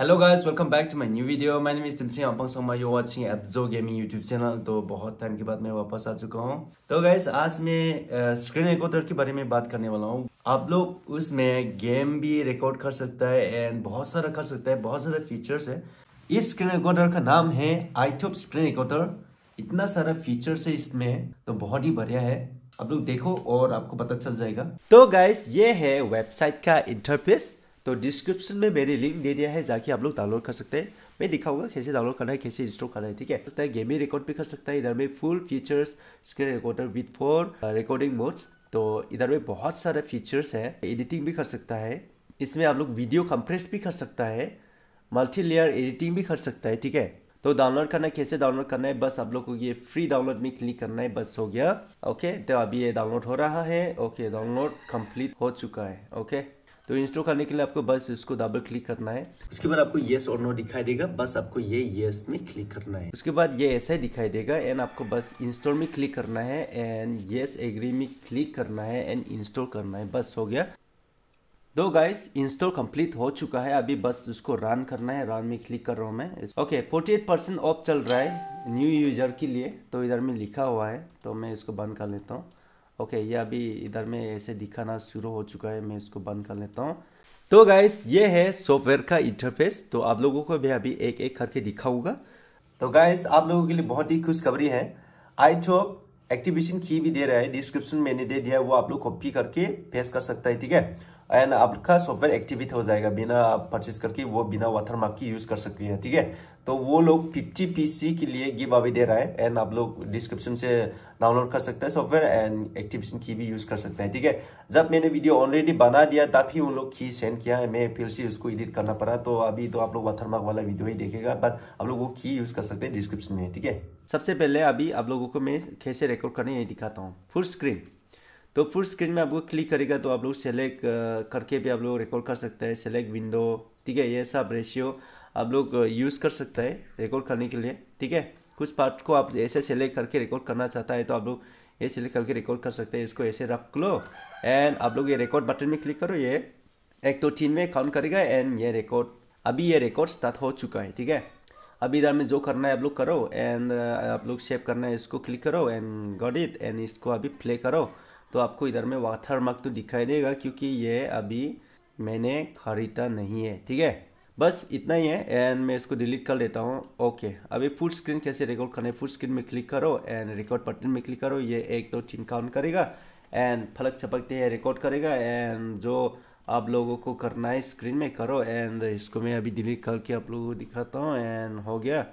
hello guys welcome back to my new video my name is Singh अपंग समा you watching जो gaming YouTube channel तो बहुत time के बाद मैं वापस आ चुका हूँ तो गाइस आज मैं स्क्रीन रिकॉर्डर के बारे में बात करने वाला हूँ आप लोग उसमें गेम भी रिकॉर्ड कर सकता है एंड बहुत सारा कर सकता है बहुत सारे फीचर्स है इस स्क्रीन रिकॉर्डर का नाम है आईटॉप स्क्रीन रिकॉर्डर इतना सारा फीचर्स है इसमें तो बहुत ही बढ़िया है आप लोग देखो और आपको पता चल जाएगा तो गाइस ये है वेबसाइट का इंटरफेस तो डिस्क्रिप्शन में मैंने लिंक दे दिया है जाके आप लोग डाउनलोड कर सकते हैं मैं दिखाऊंगा कैसे डाउनलोड करना है कैसे इंस्टॉल करना है ठीक है सकता है गेमिंग रिकॉर्ड भी कर सकता है इधर में full features screen recorder with four recording modes तो इधर में बहुत सारे फीचर्स है एडिटिंग भी कर सकता है इसमें आप लोग वीडियो कंप्रेस भी कर सकता है मल्टी लेयर एडिटिंग भी कर सकता है ठीक है तो डाउनलोड करना है कैसे डाउनलोड करना है बस आप लोग को ये फ्री डाउनलोड में क्लिक करना है बस हो गया ओके तो अभी ये डाउनलोड हो रहा है ओके डाउनलोड कंप्लीट हो चुका है ओके तो इंस्टॉल करने के लिए आपको बस इसको डबल क्लिक करना है उसके बाद आपको येस और नो दिखाई देगा बस आपको ये येस में क्लिक करना है उसके बाद ये ऐसा दिखाई देगा एंड आपको बस इंस्टॉल में क्लिक करना है एंड येस एग्री में क्लिक करना है एंड इंस्टॉल करना है बस हो गया दो गाइस इंस्टॉल कंप्लीट हो चुका है अभी बस उसको रन करना है रन में क्लिक कर रहा हूँ मैं okay forty eight percent of चल रहा है न्यू यूजर के लिए तो इधर में लिखा हुआ है तो मैं इसको बंद कर लेता हूँ ओके ये अभी इधर में ऐसे दिखाना शुरू हो चुका है मैं इसको बंद कर लेता हूँ तो गाइस ये है सॉफ्टवेयर का इंटरफेस तो आप लोगों को भी अभी एक एक करके दिखाऊंगा तो गाइस आप लोगों के लिए बहुत ही खुशखबरी है आई टॉप एक्टिवेशन की भी दे रहा है डिस्क्रिप्शन मैंने दे दिया है वो आप लोग कॉपी करके पेश कर सकता है ठीक है एंड आपका सॉफ्टवेयर एक्टिवेट हो जाएगा बिना आप परचेज करके वो बिना वाटरमार्क की यूज कर सकती है ठीक है तो वो लोग फिफ्टी पीसी के लिए गिव अवे दे रहा है एंड आप लोग डिस्क्रिप्शन से डाउनलोड कर सकते हैं सॉफ्टवेयर एंड एक्टिवेशन की भी यूज कर सकते हैं ठीक है जब मैंने वीडियो ऑलरेडी बना दिया तब ही उन लोग की सेंड किया है मैं फिर से उसको एडिट करना पड़ा तो अभी तो आप लोग वाथरमार्क वाला वीडियो ही देखेगा बट आप लोग वो की यूज कर सकते हैं डिस्क्रिप्शन में ठीक है सबसे पहले अभी आप लोगों को मैं कैसे रिकॉर्ड करने दिखाता हूँ फुल स्क्रीन तो फुल स्क्रीन में आपको क्लिक करेगा तो आप लोग सेलेक्ट करके भी आप लोग रिकॉर्ड कर सकते हैं सेलेक्ट विंडो ठीक है ये सब रेशियो आप लोग यूज़ कर सकते हैं रिकॉर्ड करने के लिए ठीक है कुछ पार्ट को आप ऐसे सेलेक्ट करके रिकॉर्ड करना चाहता है तो आप लोग ये सिलेक्ट करके रिकॉर्ड कर सकते हैं इसको ऐसे रख लो एंड आप लोग ये रिकॉर्ड बटन में क्लिक करो ये एक दो तो तीन में काउंट करेगा एंड ये रिकॉर्ड अभी ये रिकॉर्ड स्टार्ट हो चुका है ठीक है अभी इधर में जो करना है आप लोग करो एंड आप लोग सेव करना है इसको क्लिक करो एंड गॉड इट एंड इसको अभी प्ले करो तो आपको इधर में वाथर मार्क तो दिखाई देगा क्योंकि ये अभी मैंने खरीदा नहीं है ठीक है बस इतना ही है एंड मैं इसको डिलीट कर लेता हूँ ओके अभी फुल स्क्रीन कैसे रिकॉर्ड करना है फुल स्क्रीन में क्लिक करो एंड रिकॉर्ड बटन में क्लिक करो ये एक दो तो तीन काउंट करेगा एंड फलक चपकते हैं रिकॉर्ड करेगा एंड जो आप लोगों को करना है स्क्रीन में करो एंड इसको मैं अभी डिलीट करके आप लोगों को दिखाता हूँ एंड हो गया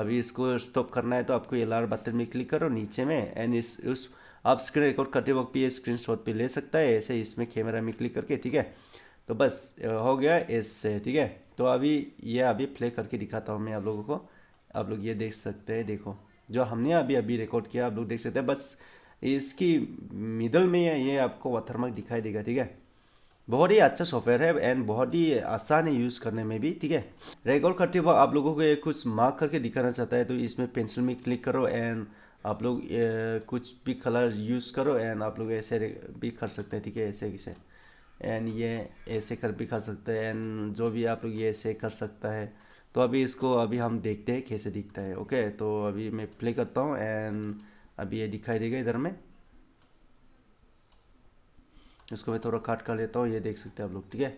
अभी इसको स्टॉप करना है तो आपको एल आर बटन में क्लिक करो नीचे में एंड इस उस आप स्क्रीन रिकॉर्ड करते वक्त भी ये स्क्रीन शॉट भी ले सकता है ऐसे इसमें कैमरा में क्लिक करके ठीक है तो बस हो गया इससे ठीक है तो अभी ये अभी प्ले करके दिखाता हूँ मैं आप लोगों को आप लोग ये देख सकते हैं देखो जो हमने अभी अभी रिकॉर्ड किया आप लोग देख सकते हैं बस इसकी मिडल में ये आपको वथरमक दिखाई देगा ठीक है बहुत ही अच्छा सॉफ्टवेयर है एंड बहुत ही आसान है यूज़ करने में भी ठीक है रिकॉर्ड करते वक्त आप लोगों को ये कुछ मार्क करके दिखाना चाहता है तो इसमें पेंसिल में क्लिक करो एंड आप लोग कुछ भी कलर यूज़ करो एंड आप लोग ऐसे भी कर सकते हैं ठीक है ऐसे ऐसे एंड ये ऐसे कर भी कर सकते हैं एंड जो भी आप लोग ये ऐसे कर सकता है तो अभी इसको अभी हम देखते हैं कैसे दिखता है ओके तो अभी मैं प्ले करता हूँ एंड अभी ये दिखाई देगा इधर में इसको मैं थोड़ा काट कर लेता हूँ ये देख सकते हैं आप लोग ठीक है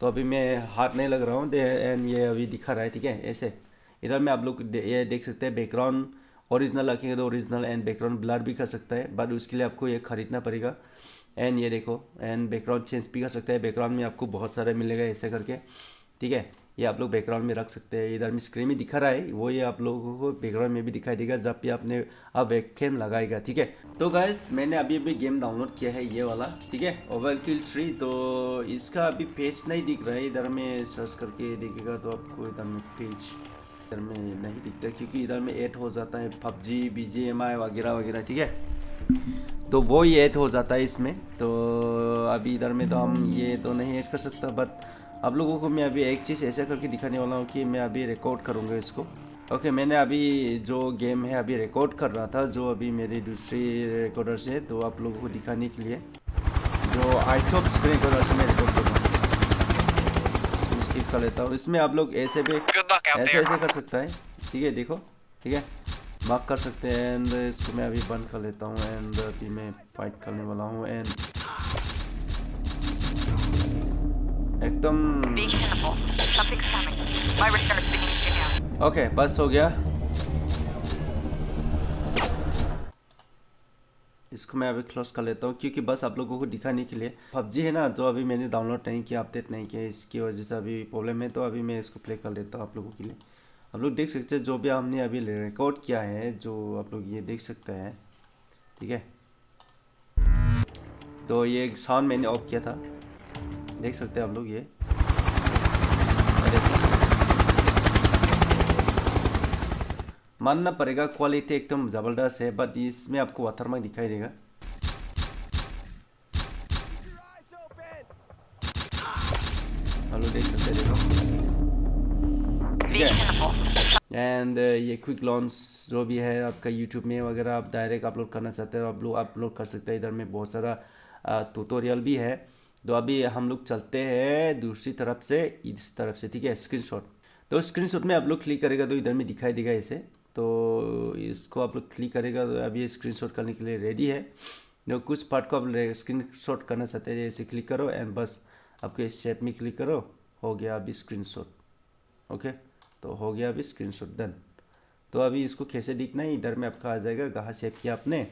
तो अभी मैं हाथ नहीं लग रहा हूँ एंड ये अभी दिखा रहा है ठीक है ऐसे इधर में आप लोग ये देख सकते हैं बैकग्राउंड ओरिजिनल रखेंगे तो ओरिजिनल एंड बैकग्राउंड ब्लर भी कर सकता है बट उसके लिए आपको ये ख़रीदना पड़ेगा एंड ये देखो एंड बैकग्राउंड चेंज भी कर सकते हैं बैकग्राउंड में आपको बहुत सारे मिलेगा ऐसे करके ठीक है ये आप लोग बैकग्राउंड में रख सकते हैं इधर में स्क्रीन में दिखा रहा है वो ये आप लोगों को बैकग्राउंड में भी दिखाई देगा जब भी आपने आप वेब लगाएगा ठीक है तो गैस मैंने अभी अभी गेम डाउनलोड किया है ये वाला ठीक है ओवर किल थ्री तो इसका अभी पेज नहीं दिख रहा है इधर में सर्च करके देखेगा तो आपको इधर में पेज इधर में नहीं दिखता क्योंकि इधर में ऐड हो जाता है PUBG B G M I वगैरह वगैरह ठीक है तो वो ही ऐड हो जाता है इसमें तो अभी इधर में तो हम ये तो नहीं ऐड कर सकता बट आप लोगों को मैं अभी एक चीज़ ऐसा करके दिखाने वाला हूँ कि मैं अभी रिकॉर्ड करूँगा इसको ओके okay, मैंने अभी जो गेम है अभी रिकॉर्ड कर रहा था जो अभी मेरी दूसरी रिकॉर्डर से तो आप लोगों को दिखाने के लिए जो आई रिकॉर्डर से मैं रिकॉर्ड कर कर लेता हूँ इसमें आप लोग ऐसे भी तो ऐसे ऐसे कर सकता है ठीक है देखो ठीक है बाक कर सकते हैं एंड इसको मैं अभी बंद कर लेता हूँ एंड अभी मैं फाइट करने वाला हूँ एंड एकदम ओके बस हो गया इसको मैं अभी क्लोज कर लेता हूँ क्योंकि बस आप लोगों को दिखाने के लिए पबजी है ना जो अभी मैंने डाउनलोड नहीं किया अपडेट नहीं किया इसकी वजह से अभी प्रॉब्लम है तो अभी मैं इसको प्ले कर लेता हूँ आप लोगों के लिए आप लोग देख सकते हैं जो भी हमने अभी रिकॉर्ड किया है जो आप लोग ये देख सकते हैं ठीक है तो ये साउंड मैंने ऑफ किया था देख सकते हैं आप लोग ये मानना पड़ेगा क्वालिटी एकदम ज़बरदस्त है बट इसमें आपको मार्क दिखाई देगा हेलो देख सकते देखो एंड uh, ये क्विक लॉन्च जो भी है आपका यूट्यूब में वगैरह आप डायरेक्ट अपलोड करना चाहते हो आप लोग अपलोड कर सकते हैं इधर में बहुत सारा ट्यूटोरियल uh, भी है तो अभी हम लोग चलते हैं दूसरी तरफ से इस तरफ से ठीक है स्क्रीनशॉट तो स्क्रीनशॉट में आप लोग क्लिक करेगा तो इधर में दिखाई देगा ऐसे तो इसको आप लोग क्लिक करेगा तो अभी स्क्रीन शॉट करने के लिए रेडी है जो कुछ पार्ट को आप स्क्रीन शॉट करना चाहते हैं इसे क्लिक करो एंड बस आपके शेप में क्लिक करो हो गया अभी स्क्रीन शॉट ओके तो हो गया अभी स्क्रीन शॉट डन तो अभी इसको कैसे दिखना है इधर में आपका आ जाएगा कहाँ सेप किया आपने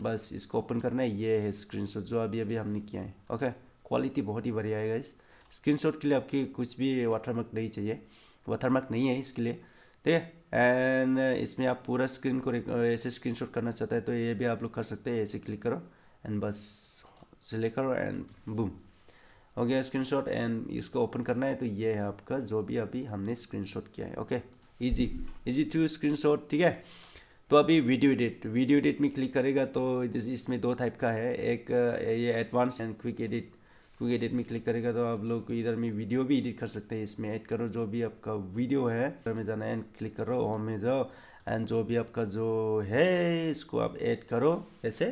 बस इसको ओपन करना है ये है स्क्रीन शॉट जो अभी अभी हमने किया है ओके क्वालिटी बहुत ही बढ़िया है इस स्क्रीन शॉट के लिए आपकी कुछ भी वाटर मार्क नहीं चाहिए वाटर मार्क नहीं है इसके लिए ठीक है एंड uh, इसमें आप पूरा स्क्रीन को uh, ऐसे स्क्रीन शॉट करना चाहते हैं तो ये भी आप लोग कर सकते हैं ऐसे क्लिक करो एंड बस सिलेक्ट करो एंड बूम हो गया स्क्रीन एंड इसको ओपन करना है तो ये है आपका जो भी अभी हमने स्क्रीन किया है okay easy easy to screen ठीक है तो अभी वीडियो एडिट वीडियो एडिट में क्लिक करेगा तो इसमें दो टाइप का है एक uh, ये advance and quick edit quick edit में क्लिक करेगा तो आप लोग इधर में वीडियो भी एडिट कर सकते हैं इसमें ऐड करो जो भी आपका वीडियो है इधर में जाना है एंड क्लिक करो होम में जाओ एंड जो भी आपका जो है इसको आप ऐड करो ऐसे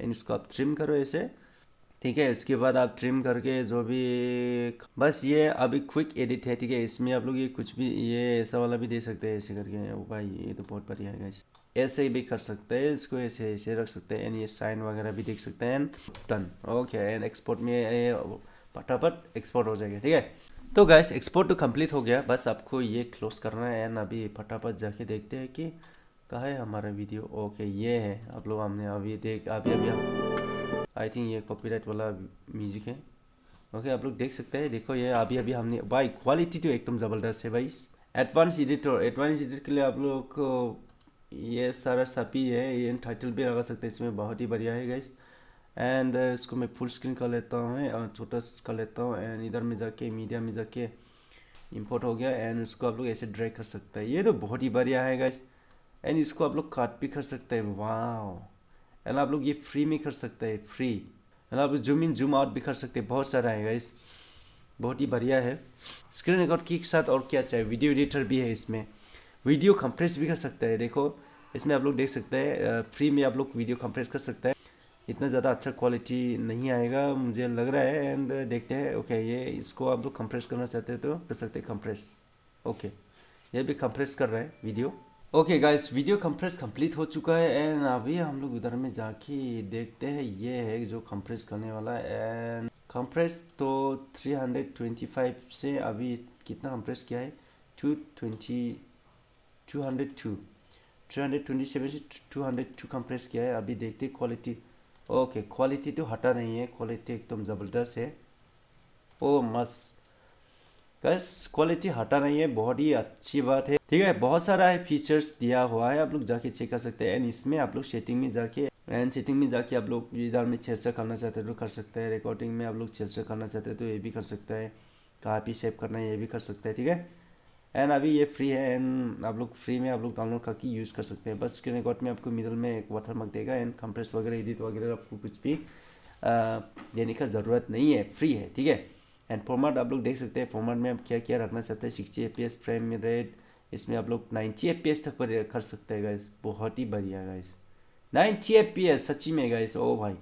एंड इसको आप ट्रिम करो ऐसे ठीक है उसके बाद आप ट्रिम करके जो भी बस ये अभी क्विक एडिट है ठीक है इसमें आप लोग ये कुछ भी ये ऐसा वाला भी दे सकते हैं ऐसे करके भाई ये तो बहुत बढ़िया है ऐसे भी कर सकते हैं इसको ऐसे ऐसे रख सकते हैं एंड ये साइन वगैरह भी देख सकते हैं डन ओके एंड एक्सपोर्ट में फटाफट एक्सपोर्ट हो जाएगा ठीक है तो गैस एक्सपोर्ट तो कंप्लीट हो गया बस आपको ये क्लोज करना है एंड अभी फटाफट जाके देखते हैं कि कहा है हमारा वीडियो ओके ये है आप लोग हमने अभी देख अभी अभी आई थिंक ये कॉपीराइट वाला म्यूजिक है ओके आप लोग देख सकते हैं देखो ये अभी अभी हमने भाई क्वालिटी तो एकदम ज़बरदस्त है भाई एडवांस एडिटर एडवांस एडिटर के लिए आप लोग को ये सारा सपी है ये टाइटल भी लगा सकते हैं इसमें बहुत ही बढ़िया है गाइस एंड uh, इसको मैं फुल स्क्रीन कर लेता हूँ और छोटा कर लेता हूँ एंड इधर में जाके मीडिया में जाके इम्पोर्ट हो गया एंड इसको आप लोग ऐसे ड्रैग कर सकते हैं ये तो बहुत ही बढ़िया है गाइस एंड इसको आप लोग काट भी कर सकते हैं वाह एंड आप लोग ये फ्री में कर सकते हैं फ्री एंड आप जूम इन जूम आउट भी कर सकते हैं बहुत सारा है गाइस बहुत ही बढ़िया है स्क्रीन रिकॉर्ड के साथ और क्या चाहिए वीडियो एडिटर भी है इसमें वीडियो कंप्रेस भी कर सकते हैं देखो इसमें आप लोग देख सकते हैं फ्री में आप लोग वीडियो कंप्रेस कर सकते हैं इतना ज़्यादा अच्छा क्वालिटी नहीं आएगा मुझे लग रहा है एंड देखते हैं ओके ये इसको आप लोग कंप्रेस करना चाहते हैं तो कर सकते हैं कंप्रेस ओके ये भी कंप्रेस कर रहा है video okay guys video compress complete हो चुका है एंड अभी हम लोग उधर में जाके देखते हैं ये है जो कंप्रेस करने वाला है एंड कंप्रेस तो 325 से अभी कितना कंप्रेस किया है 220 202 327 से कंप्रेस किया है अभी देखते क्वालिटी ओके क्वालिटी तो हटा नहीं है क्वालिटी एकदम ज़बरदस्त है ओ मस बस क्वालिटी हटा नहीं है बहुत ही अच्छी बात है ठीक है बहुत सारा है फीचर्स दिया हुआ है आप लोग जाके चेक कर सकते हैं एंड इसमें आप लोग सेटिंग में जाके एंड सेटिंग में जाके आप लोग इधर में छेड़छाड़ करना चाहते हैं तो कर सकते हैं रिकॉर्डिंग में आप लोग छेड़छाड़ करना चाहते हैं तो ये भी कर सकते हैं कहाँ सेव करना है ये भी कर सकते हैं ठीक है एंड अभी ये फ्री है एंड आप लोग फ्री में आप लोग डाउनलोड करके यूज़ कर सकते हैं बस स्क्रीन रिकॉर्ड में आपको मिडल में एक वाटर मार्क देगा एंड कंप्रेस वगैरह एडिट वगैरह आपको कुछ भी देने का ज़रूरत नहीं है फ्री है ठीक है एंड फॉर्मेट आप लोग देख सकते हैं फॉर्मेट में आप क्या क्या रखना चाहते हैं सिक्सटी एफ फ्रेम रेट इसमें आप लोग नाइन्टी एफ तक पर कर सकते हैं गाइस बहुत ही बढ़िया guys ninety F P S सच्ची में गाइस ओ भाई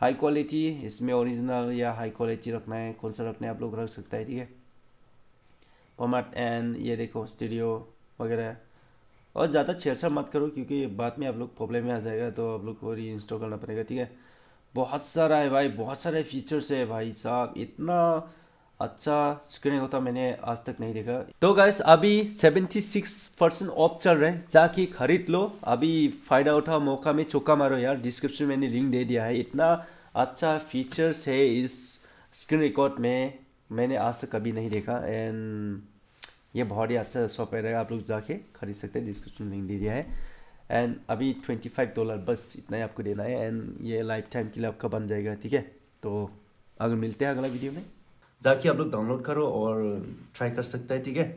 हाई क्वालिटी इसमें ओरिजिनल या हाई क्वालिटी रखना है कौन सा रखना है आप लोग रख सकते हैं ठीक है वोमाट एन ये देखो स्टूडियो वगैरह और ज़्यादा छेड़छाड़ मत करो क्योंकि बाद में आप लोग प्रॉब्लम में आ जाएगा तो आप लोग को री इंस्टॉल करना पड़ेगा ठीक है बहुत सारा है भाई बहुत सारे फीचर्स है भाई साहब इतना अच्छा स्क्रीन होता मैंने आज तक नहीं देखा तो गैस अभी 76 परसेंट ऑफ चल रहे हैं जाके खरीद लो अभी फ़ायदा उठाओ मौका में चौका मारो यार डिस्क्रिप्शन में मैंने लिंक दे दिया है इतना अच्छा फीचर्स है इस स्क्रीन रिकॉर्ड में मैंने आज तक कभी नहीं देखा एंड ये बहुत ही अच्छा शॉप है आप लोग जाके खरीद सकते हैं डिस्क्रिप्शन लिंक दे दिया है एंड अभी ट्वेंटी फाइव डॉलर बस इतना ही आपको देना है एंड ये लाइफ टाइम के लिए आपका बन जाएगा ठीक है तो अगर मिलते हैं अगला वीडियो में जाके आप लोग डाउनलोड करो और ट्राई कर सकते हैं ठीक है